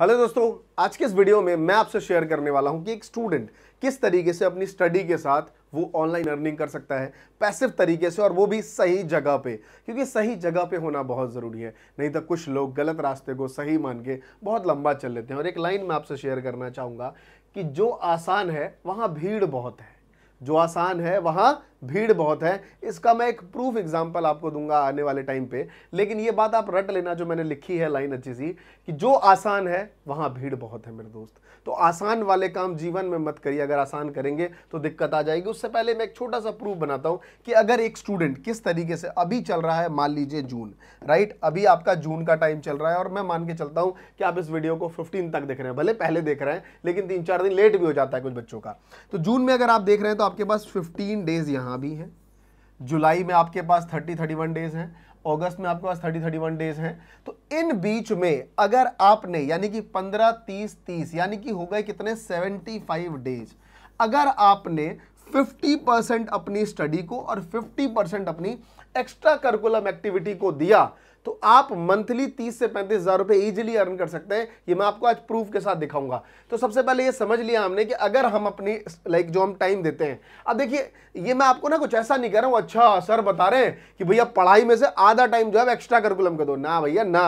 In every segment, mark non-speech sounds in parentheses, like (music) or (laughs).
hello दोस्तों आज के इस वीडियो में मैं आपसे शेयर करने वाला हूं कि एक स्टूडेंट किस तरीके से अपनी स्टडी के साथ वो ऑनलाइन अर्निंग कर सकता है पैसिव तरीके से और वो भी सही जगह पे क्योंकि सही जगह पे होना बहुत ज़रूरी है नहीं तो कुछ लोग गलत रास्ते को सही मान के बहुत लंबा चल लेते हैं और एक लाइन मैं आपसे शेयर करना चाहूँगा कि जो आसान है वहाँ भीड़ बहुत है जो आसान है वहाँ भीड़ बहुत है इसका मैं एक प्रूफ एग्जाम्पल आपको दूंगा आने वाले टाइम पे लेकिन ये बात आप रट लेना जो मैंने लिखी है लाइन अच्छी सी कि जो आसान है वहाँ भीड़ बहुत है मेरे दोस्त तो आसान वाले काम जीवन में मत करिए अगर आसान करेंगे तो दिक्कत आ जाएगी उससे पहले मैं एक छोटा सा प्रूफ बनाता हूँ कि अगर एक स्टूडेंट किस तरीके से अभी चल रहा है मान लीजिए जून राइट अभी आपका जून का टाइम चल रहा है और मैं मान के चलता हूँ कि आप इस वीडियो को फिफ्टीन तक देख रहे हैं भले पहले देख रहे हैं लेकिन तीन चार दिन लेट भी हो जाता है कुछ बच्चों का तो जून में अगर आप देख रहे हैं तो आपके पास फिफ्टीन डेज यहाँ करना भी है जुलाई में आपके पास 30 31 डेज हैं अगस्त में आपके पास 30 31 डेज हैं तो इन बीच में अगर आपने यानी कि 15 30 30 यानी कि हो गए कितने 75 डेज अगर आपने 50 परसेंट अपनी स्टडी को और 50 परसेंट अपनी एक्स्ट्रा करिकुलम एक्टिविटी को दिया तो आप मंथली तीस से पैंतीस हज़ार रुपये ईजिली अर्न कर सकते हैं ये मैं आपको आज प्रूफ के साथ दिखाऊंगा तो सबसे पहले ये समझ लिया हमने कि अगर हम अपनी लाइक जो हम टाइम देते हैं अब देखिए ये मैं आपको ना कुछ ऐसा नहीं कह रहा हूं अच्छा सर बता रहे हैं कि भैया पढ़ाई में से आधा टाइम जो है एक्स्ट्रा करिकुलम कर दो ना भैया ना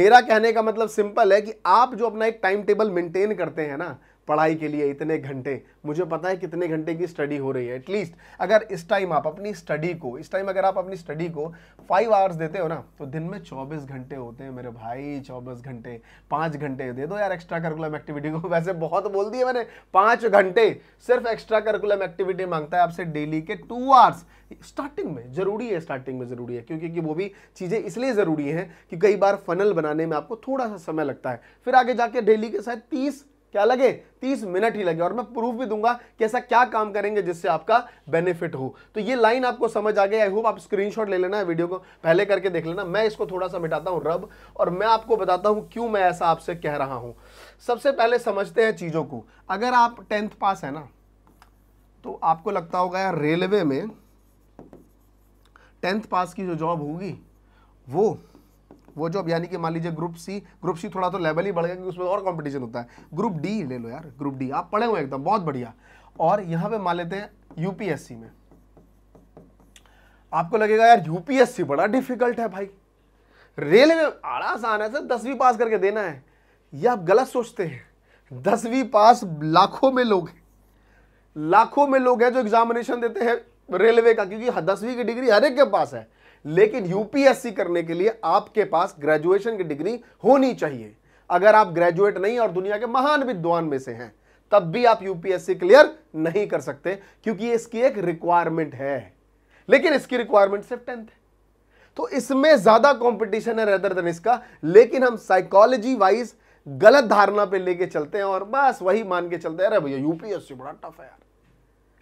मेरा कहने का मतलब सिंपल है कि आप जो अपना एक टाइम टेबल मेंटेन करते हैं ना पढ़ाई के लिए इतने घंटे मुझे पता है कितने घंटे की स्टडी हो रही है एटलीस्ट अगर इस टाइम आप अपनी स्टडी को इस टाइम अगर आप अपनी स्टडी को फाइव आवर्स देते हो ना तो दिन में चौबीस घंटे होते हैं मेरे भाई चौबीस घंटे पाँच घंटे दे दो यार एक्स्ट्रा करिकुलम एक्टिविटी को (laughs) वैसे बहुत बोल दिया मैंने पाँच घंटे सिर्फ एक्स्ट्रा करिकुलम एक्टिविटी मांगता है आपसे डेली के टू आवर्स स्टार्टिंग में जरूरी है स्टार्टिंग में जरूरी है क्योंकि कि वो भी चीज़ें इसलिए ज़रूरी हैं कि कई बार फनल बनाने में आपको थोड़ा सा समय लगता है फिर आगे जाके डेली के शायद तीस क्या लगे तीस मिनट ही लगे और मैं प्रूफ भी दूंगा कि ऐसा क्या काम करेंगे जिससे आपका बेनिफिट हो तो ये लाइन आपको समझ आ गई आई होप आप स्क्रीनशॉट ले लेना वीडियो को पहले करके देख लेना मैं इसको थोड़ा सा मिटाता हूं रब और मैं आपको बताता हूं क्यों मैं ऐसा आपसे कह रहा हूं सबसे पहले समझते हैं चीज़ों को अगर आप टेंथ पास है ना तो आपको लगता होगा यार रेलवे में टेंथ पास की जो जॉब होगी वो वो जो अब यानी कि मान लीजिए ग्रुप सी ग्रुप सी थोड़ा तो लेवल ही बढ़ गया क्योंकि उसमें और कंपटीशन होता है ग्रुप डी ले लो यार ग्रुप डी आप पढ़े हुए एकदम बहुत बढ़िया और यहाँ पे मान लेते हैं यूपीएससी में आपको लगेगा यार यूपीएससी बड़ा डिफिकल्ट है भाई रेलवे आसान है सर दसवीं पास करके देना है यह आप गलत सोचते हैं दसवीं पास लाखों में लोग हैं लाखों में लोग हैं जो एग्जामिनेशन देते हैं रेलवे का क्योंकि हाँ, दसवीं की डिग्री हर एक के पास है लेकिन यूपीएससी करने के लिए आपके पास ग्रेजुएशन की डिग्री होनी चाहिए अगर आप ग्रेजुएट नहीं और दुनिया के महान विद्वान में से हैं तब भी आप यूपीएससी क्लियर नहीं कर सकते क्योंकि इसकी एक रिक्वायरमेंट है लेकिन इसकी रिक्वायरमेंट सिर्फ टेंथ है तो इसमें ज्यादा कॉम्पिटिशन है रेदर देन इसका लेकिन हम साइकोलॉजी वाइज गलत धारणा पे लेके चलते हैं और बस वही मान के चलते हैं अरे भैया यूपीएससी बड़ा टफ है यार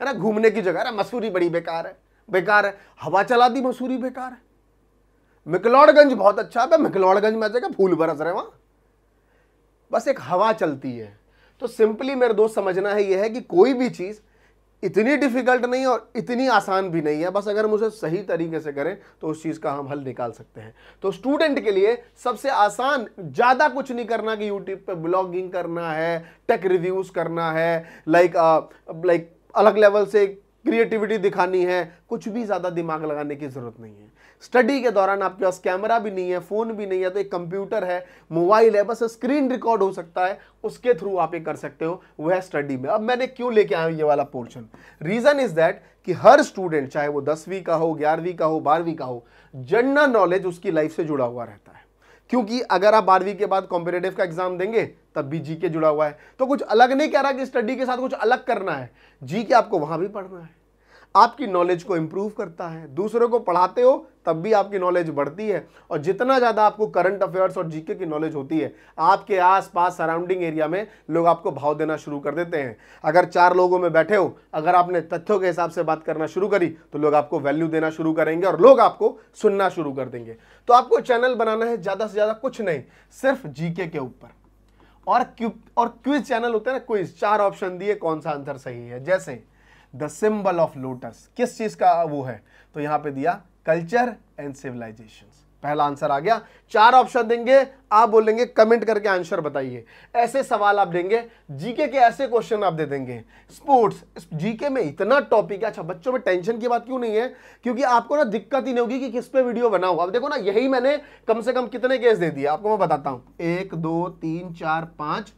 है ना घूमने की जगह अरे मसूरी बड़ी बेकार है बेकार है हवा चला दी मसूरी बेकार है मिकलौड़गंज बहुत अच्छा है मिकलौड़गंज में जगह फूल बरस रहे वहाँ बस एक हवा चलती है तो सिंपली मेरे दोस्त समझना है यह है कि कोई भी चीज़ इतनी डिफ़िकल्ट नहीं और इतनी आसान भी नहीं है बस अगर हम उसे सही तरीके से करें तो उस चीज़ का हम हल निकाल सकते हैं तो स्टूडेंट के लिए सबसे आसान ज़्यादा कुछ नहीं करना कि यूट्यूब पे ब्लॉगिंग करना है टेक रिव्यूज़ करना है लाइक लाइक uh, अलग लेवल से क्रिएटिविटी दिखानी है कुछ भी ज़्यादा दिमाग लगाने की ज़रूरत नहीं है स्टडी के दौरान आपके पास कैमरा भी नहीं है फ़ोन भी नहीं है तो एक कंप्यूटर है मोबाइल है बस स्क्रीन रिकॉर्ड हो सकता है उसके थ्रू आप ये कर सकते हो वह है स्टडी में अब मैंने क्यों लेके आया ये वाला पोर्शन रीज़न इज़ दैट कि हर स्टूडेंट चाहे वो दसवीं का हो ग्यारहवीं का हो बारहवीं का हो जनरल नॉलेज उसकी लाइफ से जुड़ा हुआ रहता है क्योंकि अगर आप बारहवीं के बाद कॉम्पिटेटिव का एग्जाम देंगे तब भी जी के जुड़ा हुआ है तो कुछ अलग नहीं कह रहा कि स्टडी के साथ कुछ अलग करना है जी के आपको वहां भी पढ़ना है आपकी नॉलेज को इम्प्रूव करता है दूसरों को पढ़ाते हो तब भी आपकी नॉलेज बढ़ती है और जितना ज़्यादा आपको करंट अफेयर्स और जीके की नॉलेज होती है आपके आसपास सराउंडिंग एरिया में लोग आपको भाव देना शुरू कर देते हैं अगर चार लोगों में बैठे हो अगर आपने तथ्यों के हिसाब से बात करना शुरू करी तो लोग आपको वैल्यू देना शुरू करेंगे और लोग आपको सुनना शुरू कर देंगे तो आपको चैनल बनाना है ज़्यादा से ज़्यादा कुछ नहीं सिर्फ जीके के ऊपर और क्यू और क्विज चैनल होते हैं ना क्विज चार ऑप्शन दिए कौन सा आंसर सही है जैसे द सिंबल ऑफ लोटस किस चीज़ का वो है तो यहां पे दिया कल्चर एंड सिविलाइजेशन पहला आंसर आ गया चार ऑप्शन देंगे आप बोलेंगे कमेंट करके आंसर बताइए ऐसे सवाल आप देंगे जीके के ऐसे क्वेश्चन आप दे देंगे स्पोर्ट्स जीके में इतना टॉपिक है अच्छा बच्चों में टेंशन की बात क्यों नहीं है क्योंकि आपको ना दिक्कत ही नहीं होगी कि किस पे वीडियो बना हुआ अब देखो ना यही मैंने कम से कम कितने केस दे दिए आपको मैं बताता हूं एक दो तीन चार पांच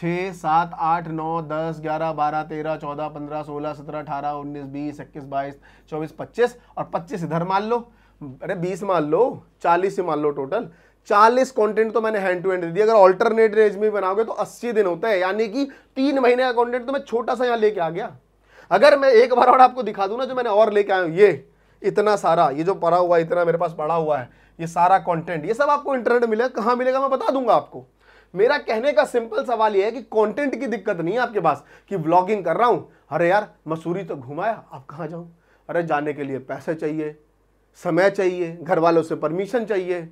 छः सात आठ नौ दस ग्यारह बारह तेरह चौदह पंद्रह सोलह सत्रह अठारह उन्नीस बीस इक्कीस बाईस चौबीस पच्चीस और पच्चीस इधर मान लो अरे बीस मान लो चालीस ही मान लो टोटल चालीस कंटेंट तो मैंने हैंड टू हैंड दे दिया अगर ऑल्टरनेट रेज में बनाओगे तो अस्सी दिन होता है यानी कि तीन महीने का कॉन्टेंट तो मैं छोटा सा यहाँ लेके आ गया अगर मैं एक बार और आपको दिखा दूँ ना जो मैंने और लेके आया ये इतना सारा ये जो पड़ा हुआ है इतना मेरे पास पड़ा हुआ है ये सारा कॉन्टेंट ये सब आपको इंटरनेट मिलेगा कहाँ मिलेगा मैं बता दूंगा आपको मेरा कहने का सिंपल सवाल यह है कि कंटेंट की दिक्कत नहीं है आपके पास कि ब्लॉगिंग कर रहा हूं अरे यार मसूरी तो घुमाया आप कहाँ जाऊं अरे जाने के लिए पैसे चाहिए समय चाहिए घर वालों से परमिशन चाहिए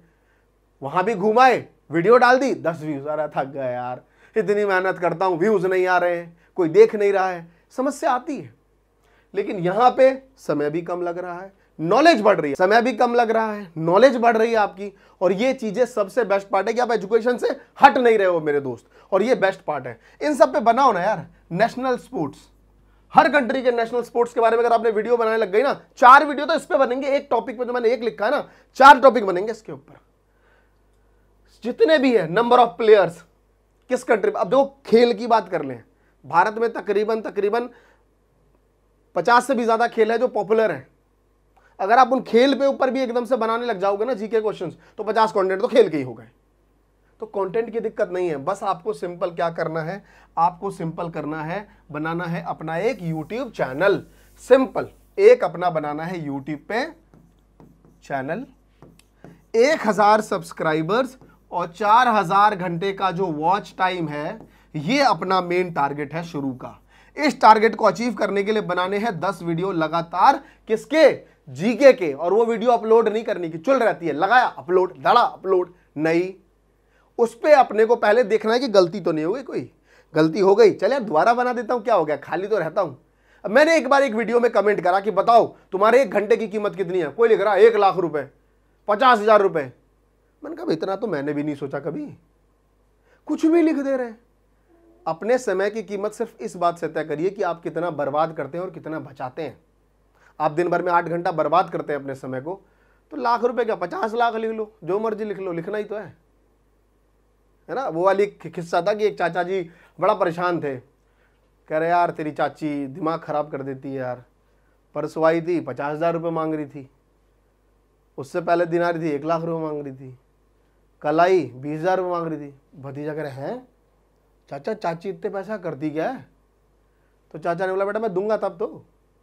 वहां भी घुमाए वीडियो डाल दी दस व्यूज़ आ रहा थक गया यार इतनी मेहनत करता हूं व्यूज़ नहीं आ रहे हैं कोई देख नहीं रहा है समस्या आती है लेकिन यहां पे समय भी कम लग रहा है नॉलेज बढ़ रही है समय भी कम लग रहा है नॉलेज बढ़ रही है आपकी और ये चीज़ें सबसे बेस्ट पार्ट है कि आप एजुकेशन से हट नहीं रहे हो मेरे दोस्त और ये बेस्ट पार्ट है इन सब पे बनाओ ना यार नेशनल स्पोर्ट्स हर कंट्री के नेशनल स्पोर्ट्स के बारे में अगर आपने वीडियो बनाने लग गई ना चार वीडियो तो इस पर बनेंगे एक टॉपिक पर जो मैंने एक लिखा है ना चार टॉपिक बनेंगे इसके ऊपर जितने भी है नंबर ऑफ प्लेयर्स किस कंट्री अब देखो खेल की बात कर ले भारत में तकरीबन तकरीबन पचास से भी ज़्यादा खेल है जो पॉपुलर है अगर आप उन खेल पे ऊपर भी एकदम से बनाने लग जाओगे ना जीके क्वेश्चन तो पचास कॉन्टेंट तो खेल के ही हो गए तो कंटेंट की दिक्कत नहीं है बस आपको सिंपल क्या करना है आपको सिंपल करना है बनाना है अपना एक यूट्यूब चैनल सिंपल एक अपना बनाना है यूट्यूब पे चैनल एक हजार सब्सक्राइबर्स और चार हजार घंटे का जो वॉच टाइम है ये अपना मेन टारगेट है शुरू का इस टारगेट को अचीव करने के लिए बनाने हैं दस वीडियो लगातार किसके जीके के और वो वीडियो अपलोड नहीं करने की चुल रहती है लगाया अपलोड धड़ा अपलोड नहीं उस पर अपने को पहले देखना है कि गलती तो नहीं हो गई कोई गलती हो गई चल यार दोबारा बना देता हूँ क्या हो गया खाली तो रहता हूँ अब मैंने एक बार एक वीडियो में कमेंट करा कि बताओ तुम्हारे एक घंटे की कीमत कितनी है कोई लिख रहा एक लाख रुपए पचास हजार रुपए मैंने कहा इतना तो मैंने भी नहीं सोचा कभी कुछ भी लिख दे रहे हैं अपने समय की कीमत सिर्फ इस बात से तय करिए कि आप कितना बर्बाद करते हैं और कितना बचाते हैं आप दिन भर में आठ घंटा बर्बाद करते हैं अपने समय को तो लाख रुपए का पचास लाख लिख लो जो मर्जी लिख लो लिखना ही तो है है ना वो वाली किस्सा था कि एक चाचा जी बड़ा परेशान थे कह रहे यार तेरी चाची दिमाग ख़राब कर देती है यार परसों आई थी पचास हज़ार रुपये मांग रही थी उससे पहले दिन आ रही थी एक लाख रुपये मांग रही थी कल आई बीस हज़ार रुपये मांग रही थी भतीजा कह रहे हैं चाचा चाची इतने पैसा करती क्या है तो चाचा ने बोला बेटा मैं दूंगा तब तो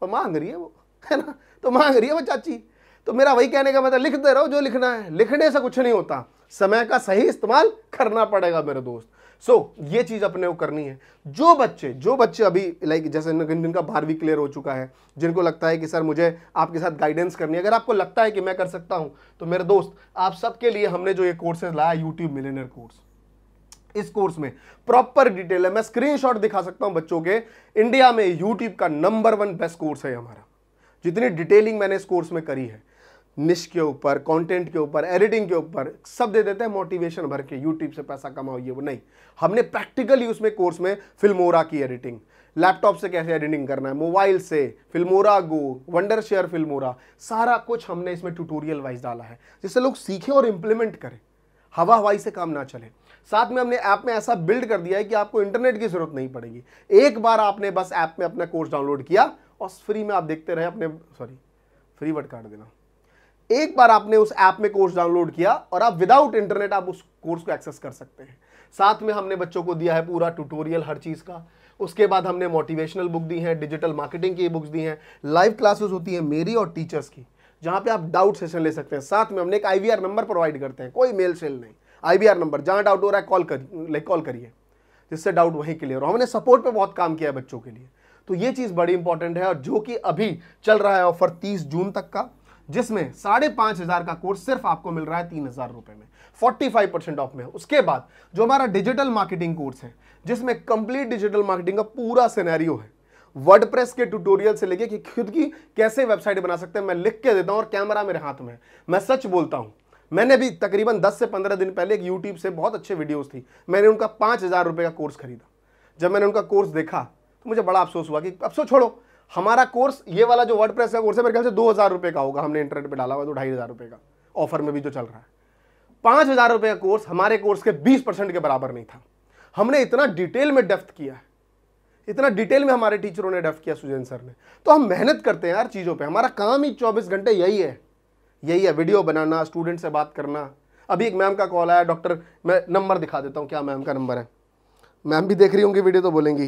पर मांग रही है वो है ना तो मांग रही है वो चाची तो मेरा वही कहने का मतलब लिखते रहो जो लिखना है लिखने से कुछ नहीं होता समय का सही इस्तेमाल करना पड़ेगा मेरे दोस्त सो so, ये चीज़ अपने को करनी है जो बच्चे जो बच्चे अभी लाइक जैसे जिनका बारहवीं क्लियर हो चुका है जिनको लगता है कि सर मुझे आपके साथ गाइडेंस करनी है अगर आपको लगता है कि मैं कर सकता हूँ तो मेरे दोस्त आप सबके लिए हमने जो ये कोर्सेज लाया यूट्यूब मिलेनियर कोर्स इस कोर्स में प्रॉपर डिटेल है मैं स्क्रीनशॉट दिखा सकता हूं बच्चों के इंडिया में यूट्यूब का नंबर वन बेस्ट कोर्स है हमारा जितनी डिटेलिंग मैंने इस कोर्स में करी है निश के ऊपर कंटेंट के ऊपर एडिटिंग के ऊपर सब दे देते हैं मोटिवेशन भर के यूट्यूब से पैसा कमाओ ये वो नहीं हमने प्रैक्टिकली उसमें कोर्स में फिल्मोरा की एडिटिंग लैपटॉप से कैसे एडिटिंग करना है मोबाइल से Filmora Go Wondershare Filmora सारा कुछ हमने इसमें ट्यूटोरियल वाइज डाला है जिससे लोग सीखें और इम्प्लीमेंट करें हवा हवाई से काम ना चले साथ में हमने ऐप में ऐसा बिल्ड कर दिया है कि आपको इंटरनेट की जरूरत नहीं पड़ेगी एक बार आपने बस ऐप में अपना कोर्स डाउनलोड किया बस फ्री में आप देखते रहे अपने सॉरी फ्री वर्ड काट देना एक बार आपने उस ऐप में कोर्स डाउनलोड किया और आप विदाउट इंटरनेट आप उस कोर्स को एक्सेस कर सकते हैं साथ में हमने बच्चों को दिया है पूरा ट्यूटोरियल हर चीज़ का उसके बाद हमने मोटिवेशनल बुक दी है डिजिटल मार्केटिंग की बुक्स दी हैं लाइव क्लासेस होती हैं मेरी और टीचर्स की जहाँ पे आप डाउट सेशन ले सकते हैं साथ में हमने एक आई नंबर प्रोवाइड करते हैं कोई मेल सेल नहीं आई नंबर जहाँ डाउट हो रहा है कॉल कर लाइक कॉल करिए जिससे डाउट वहीं क्लियर हो हमने सपोर्ट पर बहुत काम किया है बच्चों के लिए तो ये चीज़ बड़ी इंपॉर्टेंट है और जो कि अभी चल रहा है ऑफर तीस जून तक का जिसमें साढ़े पांच हजार का कोर्स सिर्फ आपको मिल रहा है तीन हजार रुपए में फोर्टी फाइव परसेंट ऑफ में उसके बाद जो हमारा डिजिटल मार्केटिंग कोर्स है जिसमें कंप्लीट डिजिटल मार्केटिंग का पूरा सिनेरियो है वर्डप्रेस के ट्यूटोरियल से लेके कि खुद की कैसे वेबसाइट बना सकते हैं मैं लिख के देता हूं और कैमरा मेरे हाथ में मैं सच बोलता हूं मैंने भी तकरीबन 10 से 15 दिन पहले एक यूट्यूब से बहुत अच्छे वीडियोस थी मैंने उनका पांच हज़ार रुपये का कोर्स खरीदा जब मैंने उनका कोर्स देखा तो मुझे बड़ा अफसोस हुआ कि अफसोस छोड़ो हमारा कोर्स ये वाला जो वर्ड प्रेस का कोर्स है मेरे ख्याल से दो हज़ार रुपये का होगा हमने इंटरनेट पर डाला हुआ तो ढाई हज़ार रुपये का ऑफर में भी जो चल रहा है पाँच हज़ार रुपये का कोर्स हमारे कोर्स के बीस परसेंट के बराबर नहीं था हमने इतना डिटेल में डेफ्थ किया है इतना डिटेल में हमारे टीचरों ने डेफ्थ किया सुजैन सर ने तो हम मेहनत करते हैं यार चीज़ों पर हमारा काम ही चौबीस घंटे यही है यही है वीडियो बनाना स्टूडेंट से बात करना अभी एक मैम का कॉल आया डॉक्टर मैं नंबर दिखा देता हूँ क्या मैम का नंबर है मैम भी देख रही होंगी वीडियो तो बोलेंगी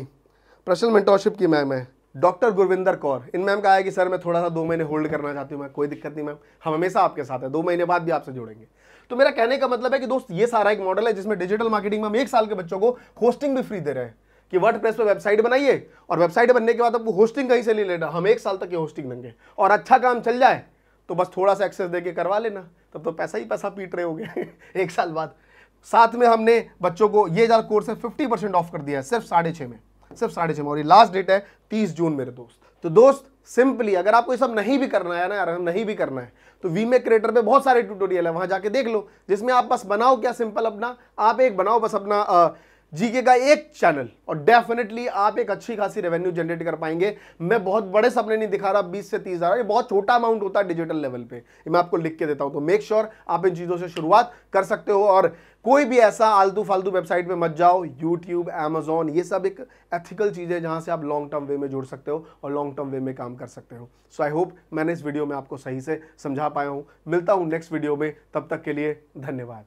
पर्सनल मेंटोरशिप की मैम है डॉक्टर गुरविंदर कौर इन मैम का आया कि सर मैं थोड़ा सा दो महीने होल्ड करना चाहती हूँ मैं कोई दिक्कत नहीं मैम हम हमेशा आपके साथ है दो महीने बाद भी आपसे जुड़ेंगे तो मेरा कहने का मतलब है कि दोस्त ये सारा एक मॉडल है जिसमें डिजिटल मार्केटिंग में हम एक साल के बच्चों को होस्टिंग भी फ्री दे रहे हैं कि वर्ड प्रेस पर वेबसाइट बनाइए और वेबसाइट बनने के बाद आपको होस्टिंग कहीं से नहीं लेना हम एक साल तक ये होस्टिंग देंगे और अच्छा काम चल जाए तो बस थोड़ा सा एक्सेस देके करवा लेना तब तो पैसा ही पैसा पीट रहे हो (laughs) एक साल बाद साथ में हमने बच्चों को ये ज़्यादा कोर्स है फिफ्टी परसेंट ऑफ कर दिया है सिर्फ साढ़े छः में सिर्फ साढ़े छः मोरी लास्ट डेट है तीस जून मेरे दोस्त तो दोस्त सिंपली अगर आपको ये सब नहीं भी करना है ना यार नहीं भी करना है तो वीमे क्रिएटर पे बहुत सारे ट्यूटोरियल है वहाँ जाके देख लो जिसमें आप बस बनाओ क्या सिंपल अपना आप एक बनाओ बस अपना आ, जीके का एक चैनल और डेफिनेटली आप एक अच्छी खासी रेवेन्यू जनरेट कर पाएंगे मैं बहुत बड़े सपने नहीं दिखा रहा बीस से तीस हज़ार ये बहुत छोटा अमाउंट होता है डिजिटल लेवल पे मैं आपको लिख के देता हूं तो मेक श्योर sure आप इन चीज़ों से शुरुआत कर सकते हो और कोई भी ऐसा आलतू फालतू वेबसाइट पे मत जाओ यूट्यूब एमेजोन ये सब एक एथिकल चीज़ है जहां से आप लॉन्ग टर्म वे में जुड़ सकते हो और लॉन्ग टर्म वे में काम कर सकते हो सो आई होप मैंने इस वीडियो में आपको सही से समझा पाया हूँ मिलता हूँ नेक्स्ट वीडियो में तब तक के लिए धन्यवाद